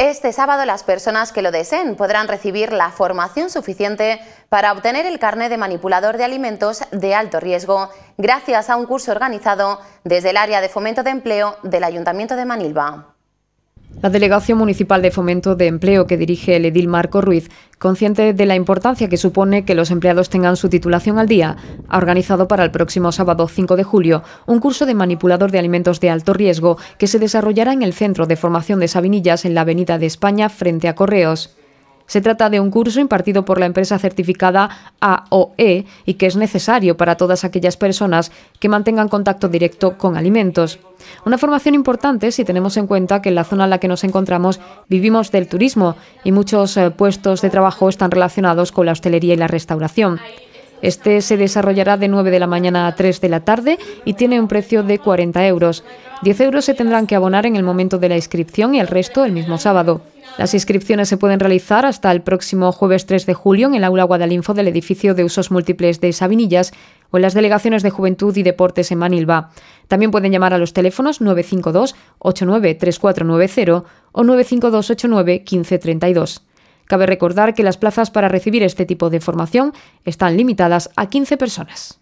Este sábado las personas que lo deseen podrán recibir la formación suficiente para obtener el carnet de manipulador de alimentos de alto riesgo gracias a un curso organizado desde el área de fomento de empleo del Ayuntamiento de Manilva. La Delegación Municipal de Fomento de Empleo que dirige el edil Marco Ruiz, consciente de la importancia que supone que los empleados tengan su titulación al día, ha organizado para el próximo sábado 5 de julio un curso de manipulador de alimentos de alto riesgo que se desarrollará en el Centro de Formación de Sabinillas en la Avenida de España frente a Correos. Se trata de un curso impartido por la empresa certificada AOE y que es necesario para todas aquellas personas que mantengan contacto directo con alimentos. Una formación importante si tenemos en cuenta que en la zona en la que nos encontramos vivimos del turismo y muchos eh, puestos de trabajo están relacionados con la hostelería y la restauración. Este se desarrollará de 9 de la mañana a 3 de la tarde y tiene un precio de 40 euros. 10 euros se tendrán que abonar en el momento de la inscripción y el resto el mismo sábado. Las inscripciones se pueden realizar hasta el próximo jueves 3 de julio en el aula Guadalinfo del edificio de usos múltiples de Sabinillas o en las delegaciones de Juventud y Deportes en Manilva. También pueden llamar a los teléfonos 952 89 3490 o 952 89 1532. Cabe recordar que las plazas para recibir este tipo de formación están limitadas a 15 personas.